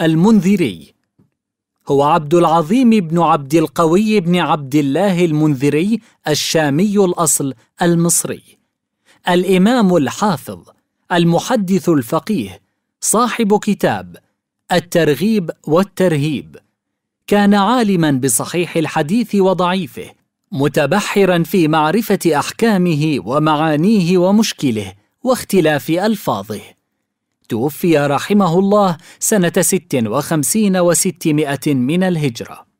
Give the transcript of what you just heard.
المنذري هو عبد العظيم بن عبد القوي بن عبد الله المنذري الشامي الأصل المصري الإمام الحافظ المحدث الفقيه صاحب كتاب الترغيب والترهيب كان عالما بصحيح الحديث وضعيفه متبحرا في معرفه احكامه ومعانيه ومشكله واختلاف الفاظه توفي رحمه الله سنة ست وخمسين وستمائة من الهجرة